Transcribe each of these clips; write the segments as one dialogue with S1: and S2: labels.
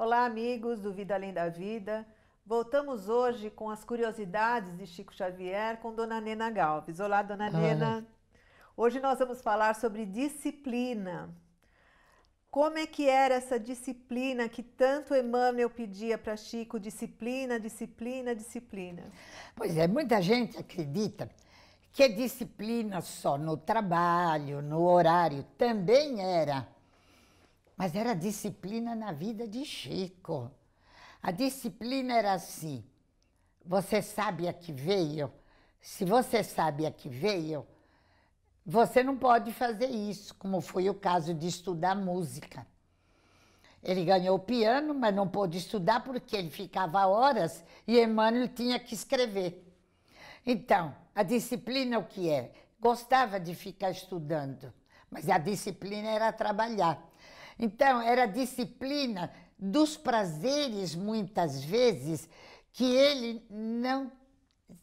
S1: Olá, amigos do Vida Além da Vida. Voltamos hoje com as curiosidades de Chico Xavier com Dona Nena Galves. Olá, Dona Olá. Nena. Hoje nós vamos falar sobre disciplina. Como é que era essa disciplina que tanto Emmanuel pedia para Chico? Disciplina, disciplina, disciplina. Pois é, muita gente acredita que a disciplina
S2: só no trabalho, no horário, também era mas era disciplina na vida de Chico. A disciplina era assim: você sabe a que veio. Se você sabe a que veio, você não pode fazer isso, como foi o caso de estudar música. Ele ganhou o piano, mas não pôde estudar porque ele ficava horas e Emmanuel tinha que escrever. Então, a disciplina o que é? Gostava de ficar estudando, mas a disciplina era trabalhar. Então, era disciplina dos prazeres, muitas vezes, que ele não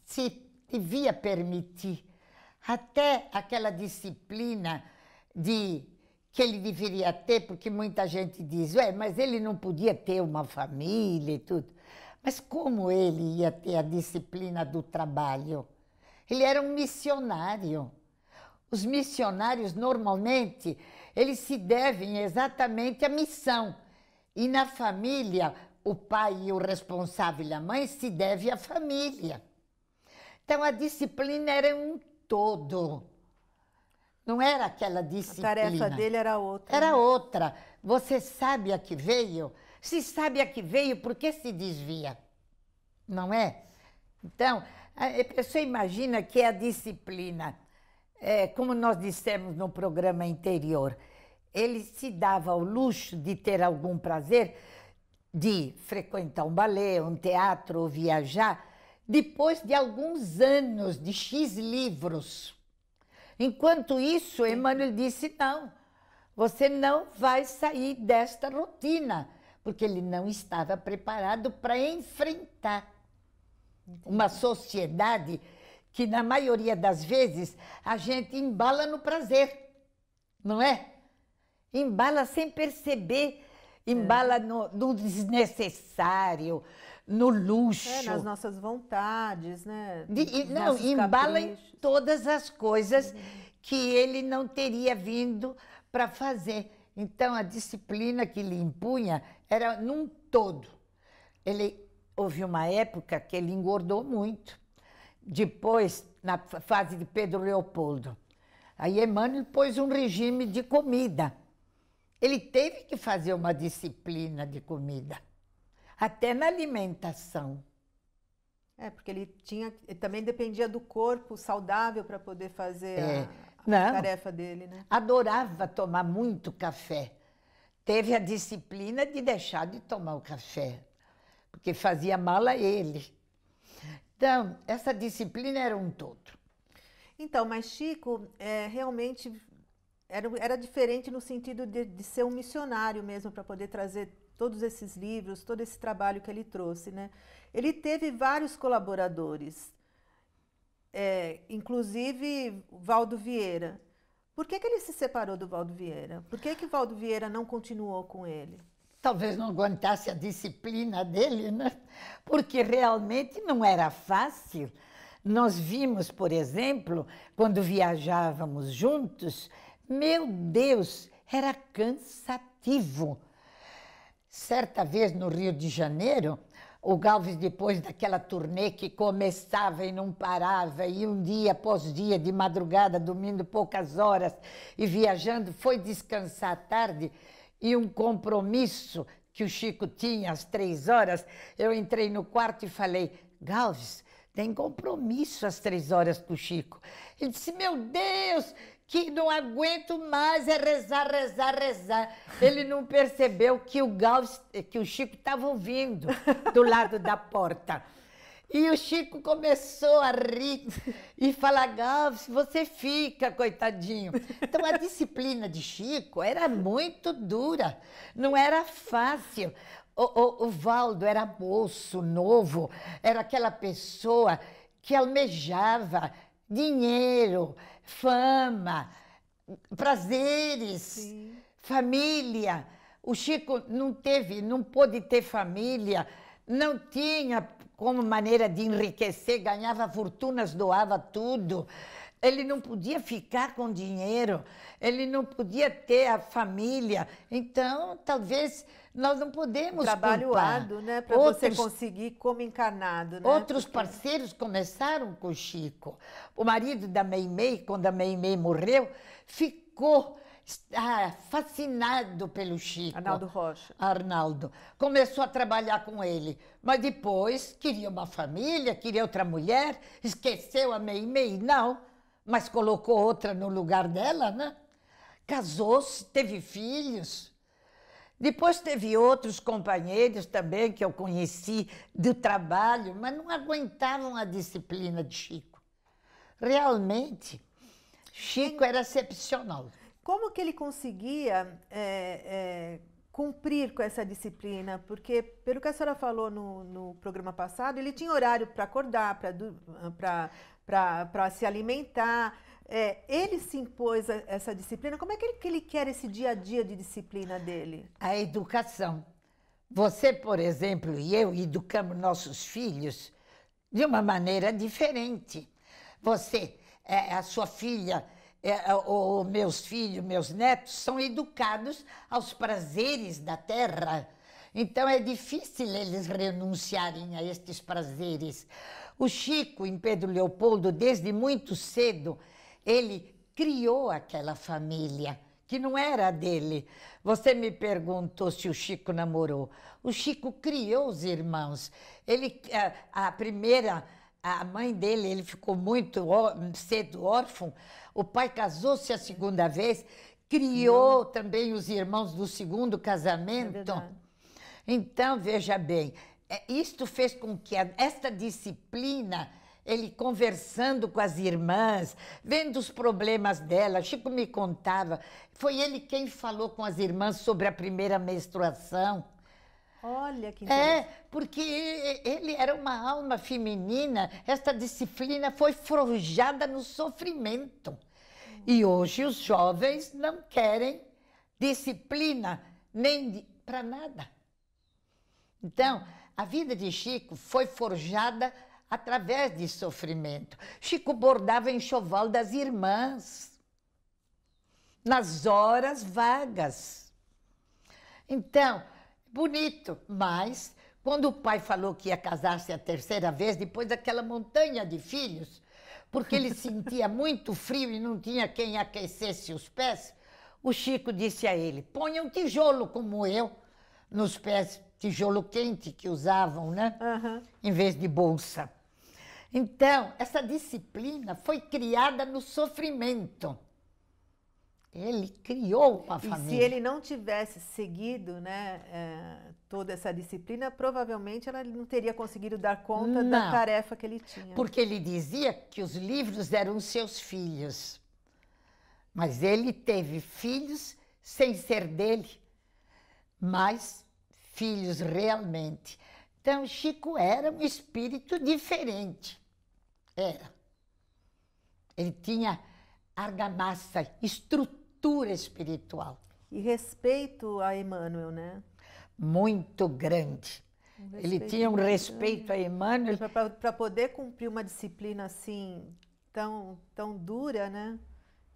S2: se devia permitir. Até aquela disciplina de que ele deveria ter, porque muita gente diz, ué, mas ele não podia ter uma família e tudo. Mas como ele ia ter a disciplina do trabalho? Ele era um missionário. Os missionários normalmente eles se devem exatamente à missão. E na família, o pai e o responsável e a mãe se deve à família. Então a disciplina era um todo. Não era aquela disciplina. A tarefa dele era outra. Era né? outra. Você sabe a que veio? Se sabe a que veio, por que se desvia? Não é? Então, a pessoa imagina que é a disciplina. É, como nós dissemos no programa anterior, ele se dava ao luxo de ter algum prazer de frequentar um balé, um teatro ou viajar depois de alguns anos de X livros. Enquanto isso, Emmanuel disse: não, você não vai sair desta rotina, porque ele não estava preparado para enfrentar Entendi. uma sociedade que, na maioria das vezes, a gente embala no prazer, não é? Embala sem perceber, é. embala é. no, no, desnecessário, no luxo. É, nas
S1: nossas vontades, né? De, não, embala caprichos.
S2: em todas as coisas uhum. que ele não teria vindo para fazer. Então, a disciplina que lhe impunha era num todo. Ele houve uma época que ele engordou muito. Depois, na fase de Pedro Leopoldo, aí Emmanuel pôs um regime de comida. Ele teve que fazer uma disciplina de comida, até na alimentação.
S1: É, porque ele tinha, ele também dependia do corpo saudável para poder fazer é, a, a tarefa dele, né? Adorava tomar muito café. Teve
S2: a disciplina de deixar de tomar o café, porque fazia mal a ele.
S1: Então, essa disciplina era um todo. Então, mas Chico é, realmente era, era diferente no sentido de, de ser um missionário mesmo, para poder trazer todos esses livros, todo esse trabalho que ele trouxe. Né? Ele teve vários colaboradores, é, inclusive Valdo Vieira. Por que, que ele se separou do Valdo Vieira? Por que, que Valdo Vieira não continuou com ele? Talvez não aguentasse a disciplina dele, né? porque realmente
S2: não era fácil. Nós vimos, por exemplo, quando viajávamos juntos, meu Deus, era cansativo. Certa vez no Rio de Janeiro, o Galves, depois daquela turnê que começava e não parava, e um dia após dia, de madrugada, dormindo poucas horas e viajando, foi descansar à tarde e um compromisso que o Chico tinha às três horas, eu entrei no quarto e falei: Galves, tem compromisso às três horas com o Chico. Ele disse: Meu Deus, que não aguento mais é rezar, rezar, rezar. Ele não percebeu que o Gauss, que o Chico estava ouvindo do lado da porta. E o Chico começou a rir e falar: Gauss, você fica, coitadinho. Então a disciplina de Chico era muito dura, não era fácil. O, o, o Valdo era moço, novo, era aquela pessoa que almejava dinheiro, fama, prazeres, Sim. família. O Chico não teve, não pôde ter família, não tinha como maneira de enriquecer, ganhava fortunas, doava tudo. Ele não podia ficar com dinheiro, ele não podia ter a família. Então, talvez nós não podemos Trabalho né? Para você conseguir como encarnado, né? Outros Porque... parceiros começaram com o Chico. O marido da Meimei, quando a Meimei morreu, ficou ah, fascinado pelo Chico. Arnaldo Rocha. Arnaldo. Começou a trabalhar com ele, mas depois queria uma família, queria outra mulher, esqueceu a Meimei, não mas colocou outra no lugar dela, né? Casou-se, teve filhos. Depois teve outros companheiros também que eu conheci do trabalho, mas não aguentavam a disciplina de Chico. Realmente,
S1: Chico era excepcional. Como que ele conseguia é, é cumprir com essa disciplina, porque pelo que a senhora falou no, no programa passado, ele tinha horário para acordar, para se alimentar. É, ele se impôs a, essa disciplina. Como é que ele, que ele quer esse dia a dia de disciplina dele? A educação.
S2: Você, por exemplo, e eu educamos nossos filhos de uma maneira diferente. Você, é, a sua filha é, é meus filhos, meus netos são educados aos prazeres da terra. Então é difícil eles renunciarem a estes prazeres. O Chico, em Pedro Leopoldo, desde muito cedo, ele criou aquela família que não era dele. Você me perguntou se o Chico namorou. O Chico criou os irmãos. Ele a, eh, a primeira a mãe dele, ele ficou muito cedo órfão. O pai casou-se a segunda vez, criou Não. Uhum. também os irmãos do segundo casamento. É então, veja bem, é, isto fez com que esta disciplina ele conversando com as irmãs, vendo os problemas dela. Chico me contava, foi ele quem falou com as irmãs sobre a primeira menstruação.
S1: Olha que
S2: é, interessante. É, porque ele era uma alma feminina, esta disciplina foi forjada no sofrimento. E hoje os jovens não querem disciplina nem para nada. Então, a vida de Chico foi forjada através de sofrimento. Chico bordava enxoval das irmãs nas horas vagas. Então, bonito, mas quando o pai falou que ia casar-se a terceira vez, depois daquela montanha de filhos, porque ele sentia muito frio e não tinha quem aquecesse os pés, o Chico disse a ele: ponha um tijolo como eu nos pés, tijolo quente que usavam, né? Uhum. Em vez de bolsa. Então, essa disciplina foi criada no sofrimento. Ele criou uma família. E se ele
S1: não tivesse seguido né, é, toda essa disciplina, provavelmente ela não teria conseguido dar conta não, da tarefa que ele tinha. Porque
S2: ele dizia que os livros eram seus filhos. Mas ele teve filhos sem ser dele, mas filhos realmente. Então, Chico era um espírito diferente. Era. Ele tinha argamassa, estrutura espiritual. E respeito a Emmanuel, né? Muito grande.
S1: Um ele tinha um respeito grande. a Emmanuel. Para poder cumprir uma disciplina assim tão, tão dura, né?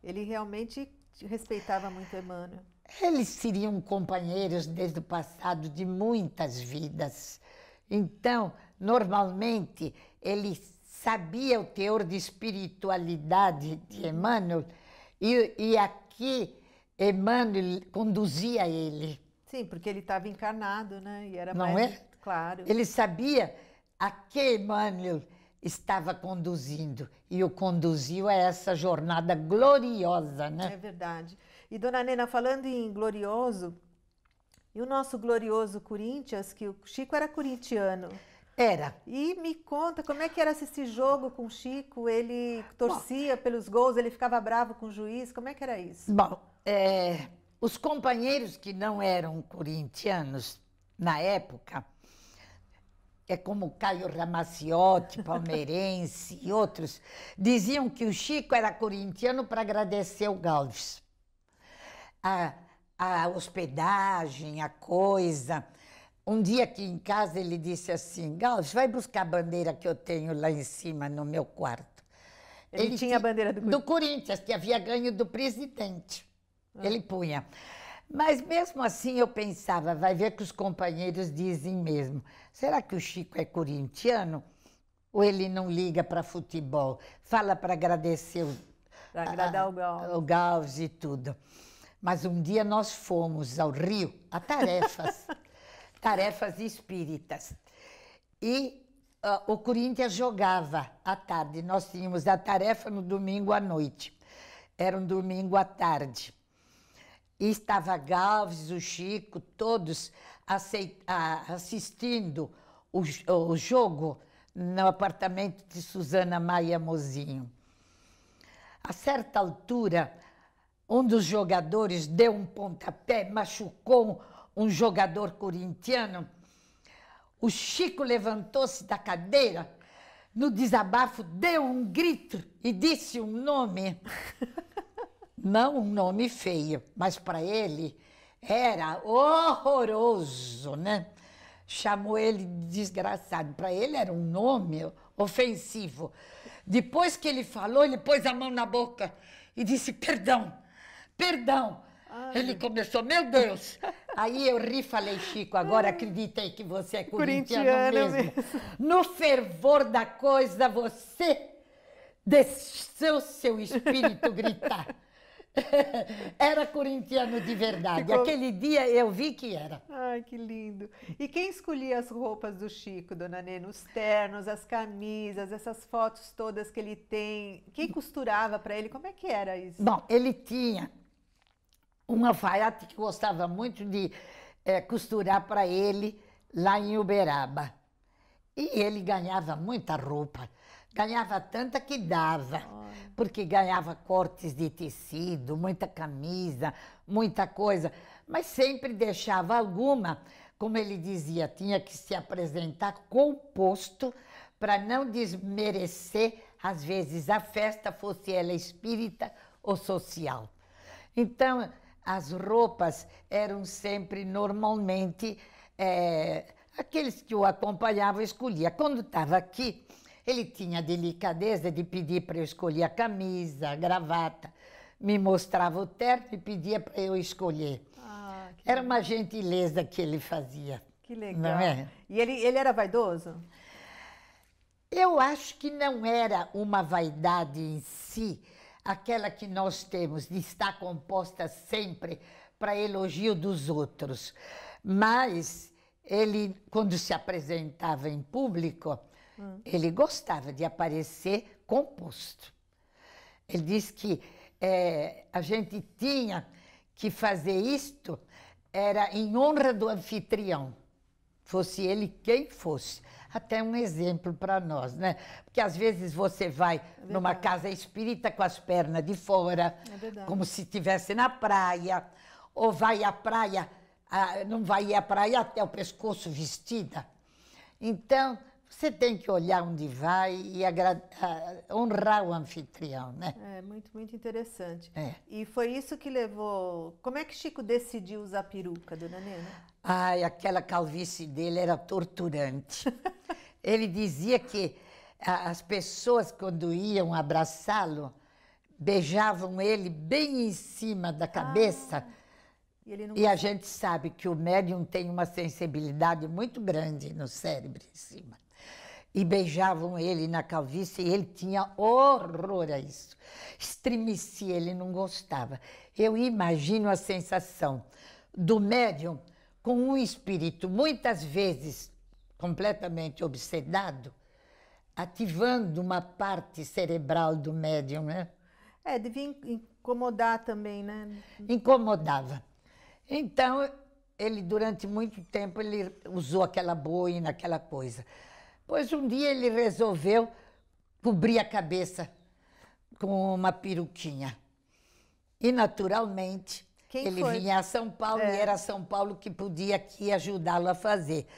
S1: Ele realmente respeitava muito Emmanuel.
S2: Eles seriam companheiros desde o passado de muitas vidas. Então, normalmente, eles sabia o teor de espiritualidade de Emmanuel e, e aqui Emmanuel conduzia ele.
S1: Sim, porque ele estava encarnado, né? E era Não mais é? claro. Ele
S2: sabia a que Emmanuel estava conduzindo e o conduziu a essa jornada
S1: gloriosa, né? É verdade. E dona Nena, falando em glorioso, e o nosso glorioso Corinthians, que o Chico era corintiano. Era. E me conta, como é que era esse jogo com o Chico? Ele torcia Bom, pelos gols, ele ficava bravo com o juiz, como é que era isso?
S2: Bom, é, os companheiros que não eram corintianos na época, é como Caio Ramaciotti, palmeirense e outros, diziam que o Chico era corintiano para agradecer o Galves. A, a hospedagem, a coisa um dia aqui em casa ele disse assim: Gauss, vai buscar a bandeira que eu tenho lá em cima no meu quarto. Ele, ele tinha a bandeira do Corinthians. do Corinthians, que havia ganho do presidente. Ah. Ele punha. Mas mesmo assim eu pensava, vai ver que os companheiros dizem mesmo: será que o Chico é corintiano? Ou ele não liga para futebol? Fala para agradecer o. agradar o O Gauss e tudo. Mas um dia nós fomos ao Rio, a tarefas. tarefas espíritas. E uh, o Corinthians jogava à tarde. Nós tínhamos a tarefa no domingo à noite. Era um domingo à tarde. E estava Galves, o Chico, todos assistindo o, o jogo no apartamento de Suzana Maia Mozinho. A certa altura, um dos jogadores deu um pontapé, machucou um jogador corintiano, o Chico levantou-se da cadeira, no desabafo deu um grito e disse um nome. Não um nome feio, mas para ele era horroroso, né? Chamou ele de desgraçado. Para ele era um nome ofensivo. Depois que ele falou, ele pôs a mão na boca e disse: Perdão, perdão. Ai, Ele começou, meu Deus! Aí eu ri e falei, Chico, agora acreditei que você é corintiano, corintiano mesmo. mesmo. No fervor da coisa, você desceu seu espírito gritar.
S1: era corintiano de verdade. Ficou... Aquele dia eu vi que era. Ai, que lindo. E quem escolhia as roupas do Chico, dona Nena? Os ternos, as camisas, essas fotos todas que ele tem. Quem costurava para ele? Como é que era isso?
S2: Bom, ele tinha um alfaiate que gostava muito de é, costurar para ele lá em Uberaba. E ele ganhava muita roupa, ganhava tanta que dava, porque ganhava cortes de tecido, muita camisa, muita coisa, mas sempre deixava alguma, como ele dizia, tinha que se apresentar composto para não desmerecer, às vezes, a festa, fosse ela espírita ou social. Então, as roupas eram sempre normalmente é, aqueles que o acompanhavam escolhia. Quando estava aqui, ele tinha a delicadeza de pedir para eu escolher a camisa, a gravata, me mostrava o terno e pedia para eu escolher.
S1: Ah, era uma
S2: gentileza que ele fazia.
S1: Que legal. É?
S2: E ele, ele era vaidoso? Eu acho que não era uma vaidade em si, aquela que nós temos de estar composta sempre para elogio dos outros. Mas ele, quando se apresentava em público, hum. ele gostava de aparecer composto. Ele diz que é, a gente tinha que fazer isto era em honra do anfitrião, fosse ele quem fosse até um exemplo para nós, né? Porque às vezes você vai é numa casa espírita com as pernas de fora, é como se estivesse na praia, ou vai à praia, não vai à praia até o pescoço vestida. Então, você tem que olhar onde vai e honrar o anfitrião, né?
S1: É muito, muito interessante. É. E foi isso que levou. Como é que Chico decidiu usar peruca, dona Nena?
S2: Ai, aquela calvície dele era torturante. Ele dizia que as pessoas, quando iam abraçá-lo, beijavam ele bem em cima da ah. cabeça. Ah,
S1: e, e a gente
S2: sabe que o médium tem uma sensibilidade muito grande no cérebro em cima. E beijavam ele na calvície e ele tinha horror a isso. Estremecia, ele não gostava. Eu imagino a sensação do médium com um espírito muitas vezes completamente obsedado, ativando uma parte cerebral do médium, né? É, devia incomodar também, né? Incomodava. Então, ele durante muito tempo ele usou aquela boina, aquela coisa. Pois um dia ele resolveu cobrir a cabeça com uma peruquinha. E naturalmente, Quem ele foi? vinha a São Paulo é. e era São Paulo que podia aqui ajudá-lo a fazer.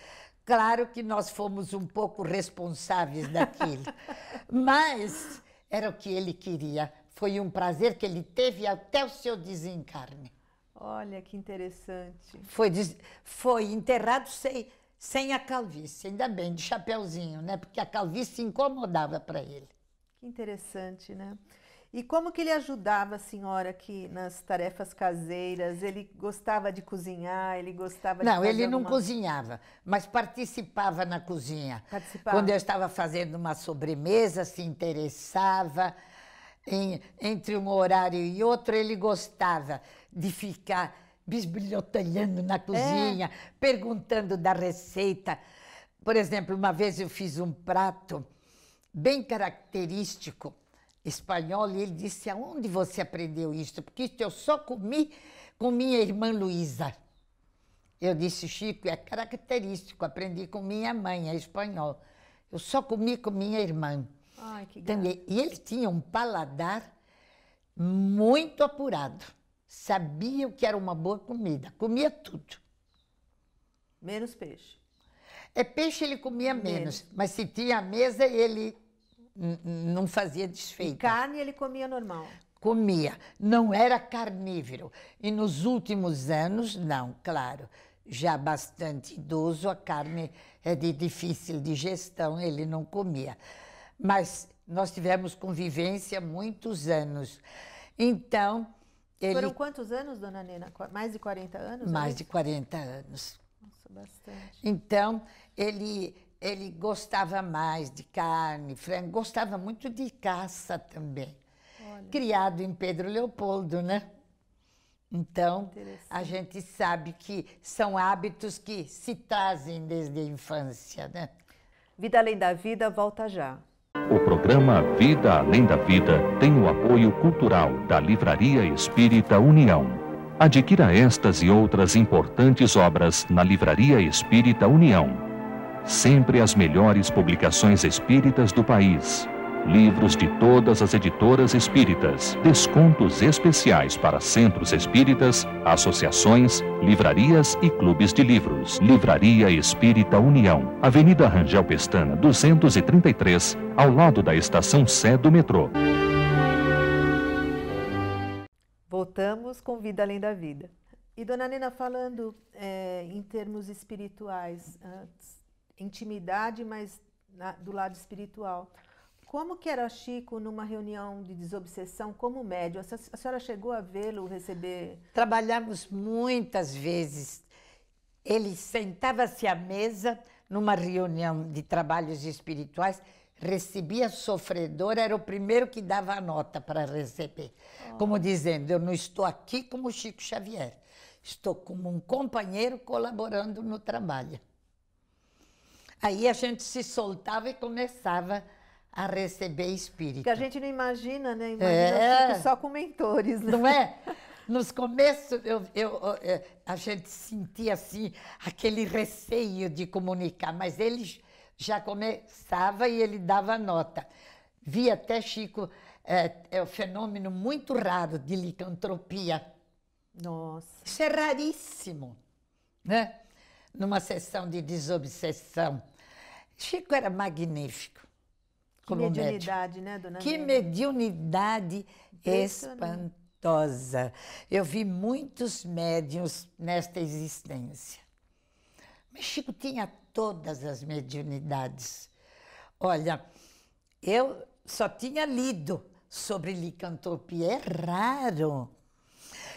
S2: Claro que nós fomos um pouco responsáveis daquilo, mas era o que ele queria. Foi um prazer que ele teve até o seu desencarne.
S1: Olha que interessante. Foi,
S2: foi enterrado sem, sem a calvície, ainda bem, de chapéuzinho, né? Porque a calvície incomodava para ele.
S1: Que interessante, né? E como que ele ajudava a senhora aqui nas tarefas caseiras? Ele gostava de cozinhar, ele gostava de Não, ele não cozinhava,
S2: mas participava na cozinha. Participava. Quando eu estava fazendo uma sobremesa, se interessava. Em, entre um horário e outro, ele gostava de ficar bisbilhotando na é. cozinha, é. perguntando da receita. Por exemplo, uma vez eu fiz um prato bem característico espanhol e ele disse: Aonde você aprendeu isso? Porque isso eu só comi com minha irmã Luísa. Eu disse: Chico, é característico, aprendi com minha mãe, é espanhol. Eu só comi com minha irmã.
S1: Ai, que Também.
S2: E ele tinha um paladar muito apurado. Sabia o que era uma boa comida, comia tudo. Menos peixe. É peixe ele comia menos, menos. mas se tinha a mesa ele não fazia desfeita. E carne ele comia normal? Comia, não era carnívoro. E nos últimos anos, não, claro, já bastante idoso, a carne é de difícil digestão, ele não comia. Mas nós tivemos convivência muitos anos. Então,
S1: ele... Foram quantos anos, dona Nena? Mais de 40 anos? É mais de
S2: 40 anos.
S1: Nossa, bastante.
S2: Então, ele ele gostava mais de carne, frango, gostava muito de caça também. Olha. Criado em Pedro Leopoldo, né? Então, a gente sabe que são hábitos que se trazem desde a infância, né? Vida Além da Vida volta
S1: já. O programa Vida Além da Vida tem o apoio cultural da Livraria Espírita União. Adquira estas e outras importantes obras na Livraria Espírita União sempre as melhores publicações espíritas do país. Livros de todas as editoras espíritas, descontos especiais para centros espíritas, associações, livrarias e clubes de livros. Livraria Espírita União, Avenida Rangel Pestana, 233, ao lado da estação Sé do metrô. Voltamos com Vida Além da Vida. E, dona Nena, falando é, em termos espirituais, antes intimidade, mas na, do lado espiritual. Como que era Chico numa reunião de desobsessão como médio? A, a senhora chegou a vê-lo receber?
S2: Trabalhamos muitas vezes. Ele sentava-se à mesa numa reunião de trabalhos espirituais, recebia sofredor, era o primeiro que dava a nota para receber. Oh. Como dizendo, eu não estou aqui como Chico Xavier, estou como um companheiro colaborando no trabalho. Aí a gente se soltava e começava a receber espírito. Que a
S1: gente não imagina, né? Imagina é... só com mentores,
S2: né? Não é? Nos começos, eu, eu, eu, eh, a gente sentia assim, aquele receio de comunicar, mas ele já começava e ele dava nota. Vi até, Chico, eh, é, é um fenômeno muito raro de licantropia. Nossa. Isso é raríssimo, né? Numa sessão de desobsessão. Chico era magnífico.
S1: Que mediunidade, médico. né, dona Que Nena?
S2: mediunidade espantosa. Eu vi muitos médiuns nesta existência. Mas Chico tinha todas as mediunidades. Olha, eu só tinha lido sobre licantropia, é raro.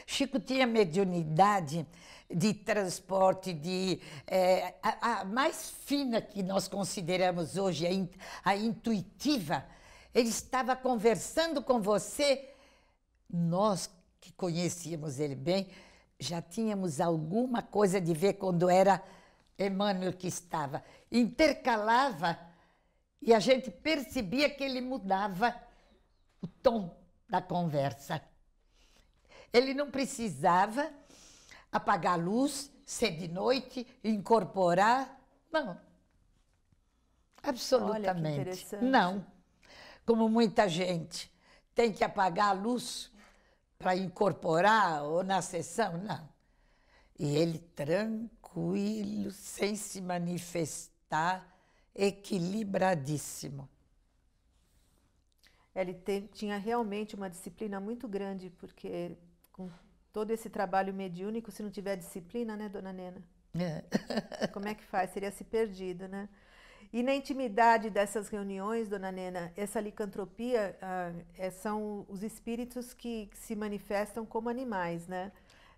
S2: Chico tinha mediunidade de transporte, de é, a, a, mais fina que nós consideramos hoje a, in, a intuitiva, ele estava conversando com você. Nós que conhecíamos ele bem, já tínhamos alguma coisa de ver quando era Emmanuel que estava. Intercalava e a gente percebia que ele mudava o tom da conversa. Ele não precisava apagar a luz, ser de noite, incorporar. Não. Absolutamente. Não. Como muita gente tem que apagar a luz para incorporar ou na sessão, não. E ele tranquilo, sem se manifestar, equilibradíssimo.
S1: Ele tem, tinha realmente uma disciplina muito grande, porque com todo esse trabalho mediúnico se não tiver disciplina, né, dona Nena? É. Como é que faz? Seria se perdido, né? E na intimidade dessas reuniões, dona Nena, essa licantropia ah, é, são os espíritos que, que, se manifestam como animais, né?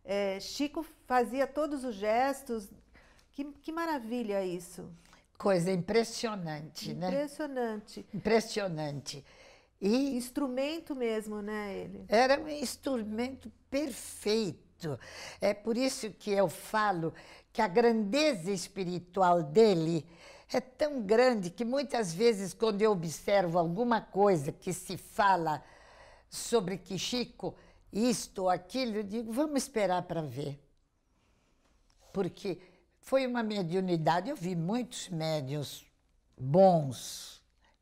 S1: É, Chico fazia todos os gestos. Que, que maravilha isso!
S2: Coisa impressionante, impressionante. né?
S1: Impressionante.
S2: Impressionante. E instrumento mesmo, né, ele? Era um instrumento perfeito. É por isso que eu falo que a grandeza espiritual dele é tão grande que muitas vezes quando eu observo alguma coisa que se fala sobre que Chico isto ou aquilo, eu digo, vamos esperar para ver. Porque foi uma mediunidade, eu vi muitos médios bons,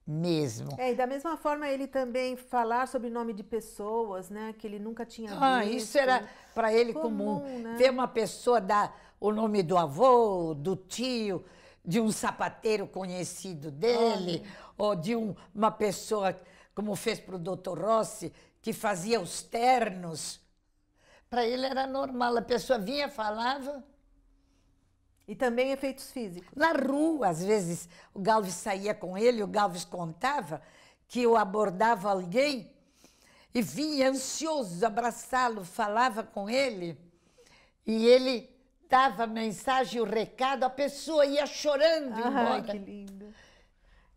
S2: mesmo.
S1: É, e da mesma forma ele também falar sobre nome de pessoas, né, que ele nunca tinha ah, visto. isso era
S2: para ele comum, comum. Né? ver uma pessoa dar o nome do avô, do tio, de um sapateiro conhecido dele, ou de um, uma pessoa como fez para o doutor Rossi, que fazia os ternos. Para ele era normal, a pessoa vinha, falava, e também efeitos físicos. Na rua, às vezes, o Galves saía com ele, o Galves contava que eu abordava alguém e vinha ansioso abraçá-lo, falava com ele, e ele dava a mensagem, o recado, a pessoa ia chorando ah, embora. Que
S1: lindo.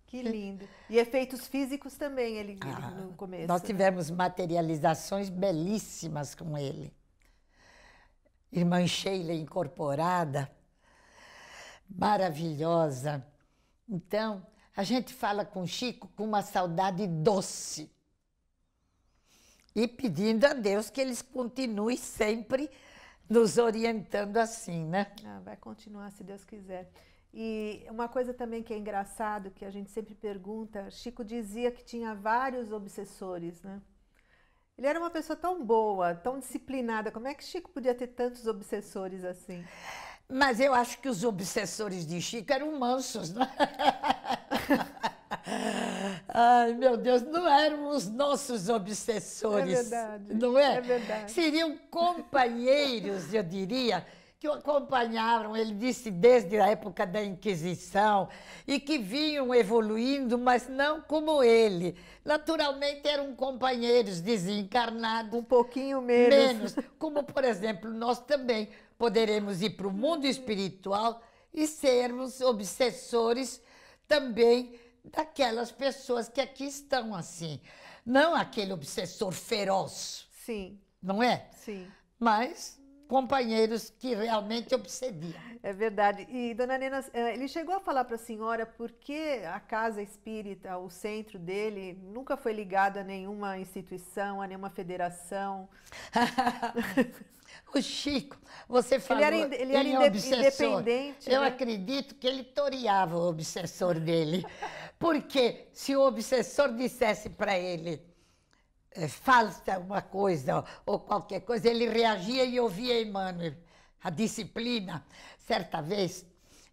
S1: Que lindo. E efeitos físicos também, ele, ah, no começo. Nós né? tivemos
S2: né? materializações belíssimas com ele. Irmã Sheila incorporada, maravilhosa. Então, a gente fala com Chico com uma saudade doce e pedindo a Deus que
S1: eles continuem sempre nos orientando assim, né? Ah, vai continuar se Deus quiser. E uma coisa também que é engraçado, que a gente sempre pergunta, Chico dizia que tinha vários obsessores, né? Ele era uma pessoa tão boa, tão disciplinada. Como é que Chico podia ter tantos obsessores assim? Mas eu acho que os obsessores de Chico eram mansos, né?
S2: Ai, meu Deus, não eram os nossos obsessores. É verdade. Não é? É verdade. Seriam companheiros, eu diria, que o acompanharam, ele disse, desde a época da Inquisição, e que vinham evoluindo, mas não como ele. Naturalmente eram companheiros desencarnados. Um pouquinho menos. Menos. Como, por exemplo, nós também poderemos ir para o mundo espiritual e sermos obsessores também daquelas pessoas que aqui estão assim. Não aquele obsessor feroz. Sim. Não é?
S1: Sim. Mas companheiros que realmente obsediam. É verdade. E, dona Nena, eh, ele chegou a falar para a senhora por que a casa espírita, o centro dele, nunca foi ligado a nenhuma instituição, a nenhuma federação? o Chico, você falou, ele era, ele era independente. Eu né?
S2: acredito que ele toreava o obsessor dele. Porque se o obsessor dissesse para ele, é, falta uma coisa ou qualquer coisa, ele reagia e ouvia Emmanuel. A disciplina. Certa vez,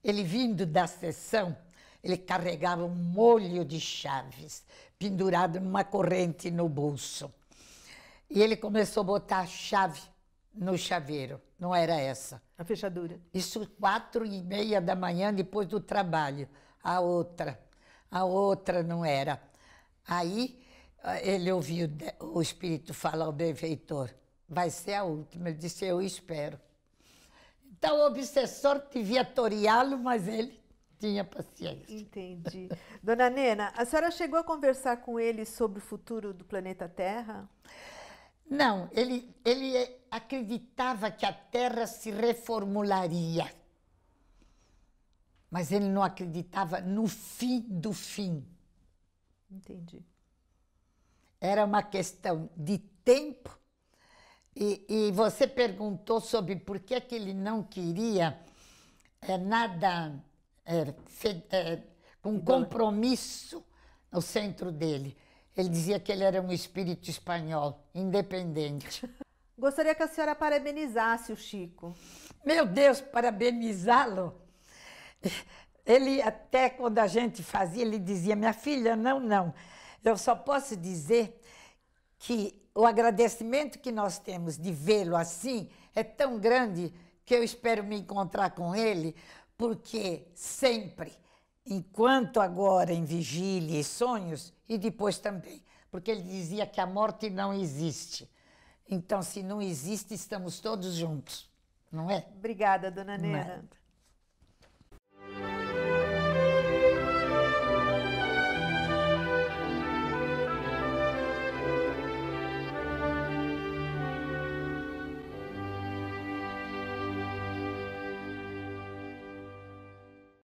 S2: ele vindo da sessão, ele carregava um molho de chaves pendurado numa corrente no bolso. E ele começou a botar a chave no chaveiro. Não era essa. A fechadura. Isso quatro e meia da manhã depois do trabalho. A outra, a outra não era. Aí ah, ele ouviu o espírito falar ao benfeitor: vai ser a última. Ele disse: eu espero. Então o obsessor devia
S1: toreá-lo, mas ele tinha paciência. Entendi. Dona Nena, a senhora chegou a conversar com ele sobre o futuro do planeta Terra? Não, ele,
S2: ele acreditava que a Terra se reformularia. Mas ele não acreditava no fim do fim. Entendi era uma questão de tempo. E, e você perguntou sobre por que, é que ele não queria é, nada é, é, com compromisso no centro dele. Ele dizia que ele era um espírito espanhol, independente.
S1: Gostaria que a senhora parabenizasse o Chico.
S2: Meu Deus, parabenizá-lo. Ele até quando a gente fazia, ele dizia: "Minha filha, não, não. Eu só posso dizer que o agradecimento que nós temos de vê-lo assim é tão grande que eu espero me encontrar com ele, porque sempre, enquanto agora em vigília e sonhos, e depois também, porque ele dizia que a morte não existe. Então, se não existe, estamos todos juntos, não é? Obrigada, dona é? Nena.